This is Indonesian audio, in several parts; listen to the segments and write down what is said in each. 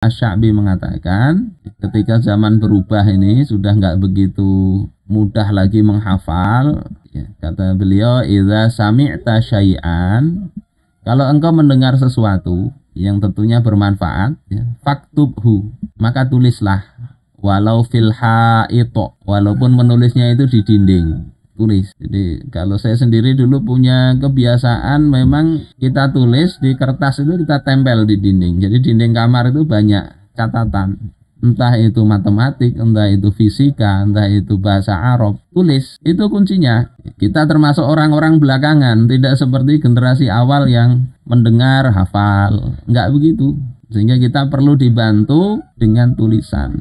Asyabi mengatakan ketika zaman berubah ini sudah nggak begitu mudah lagi menghafal ya, kata beliau idza sami'ta syai'an kalau engkau mendengar sesuatu yang tentunya bermanfaat ya, faktubhu maka tulislah walau filha itu walaupun menulisnya itu di dinding tulis. Jadi kalau saya sendiri dulu punya kebiasaan memang kita tulis di kertas itu kita tempel di dinding. Jadi dinding kamar itu banyak catatan. Entah itu matematik, entah itu fisika, entah itu bahasa Arab, tulis itu kuncinya. Kita termasuk orang-orang belakangan, tidak seperti generasi awal yang mendengar hafal, enggak begitu. Sehingga kita perlu dibantu dengan tulisan.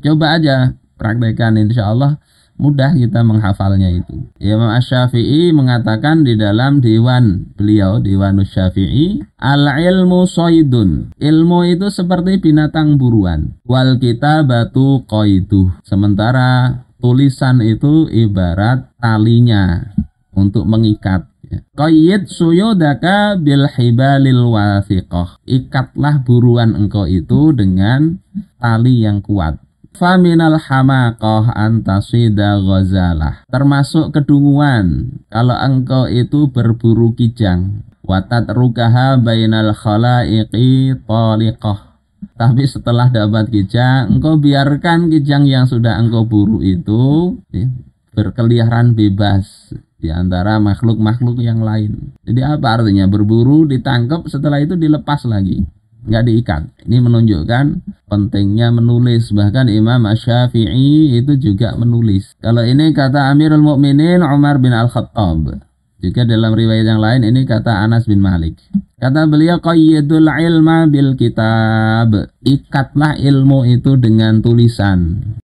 Coba aja praktekkan, insyaallah mudah kita menghafalnya itu. Imam Asy-Syafi'i mengatakan di dalam diwan beliau Diwan Syafi'i, al-ilmu soidun. Ilmu itu seperti binatang buruan. Wal kita batu qaiduh. Sementara tulisan itu ibarat talinya untuk mengikat. Qayyid suyudaka bil hibalil wasiqoh. Ikatlah buruan engkau itu dengan tali yang kuat. Faminal hamakoh antasida ghazalah Termasuk kedunguan Kalau engkau itu berburu kijang Watat rukaha bainal khalaiqi taliqah Tapi setelah dapat kijang Engkau biarkan kijang yang sudah engkau buru itu ya, Berkeliaran bebas di antara makhluk-makhluk yang lain. Jadi apa artinya? Berburu, ditangkap, setelah itu dilepas lagi nggak diikat. Ini menunjukkan pentingnya menulis. Bahkan Imam Syafi'i itu juga menulis. Kalau ini kata Amirul Mukminin Umar bin Al-Khattab. Juga dalam riwayat yang lain ini kata Anas bin Malik. Kata beliau qayyidul ilma bil kitab. Ikatlah ilmu itu dengan tulisan.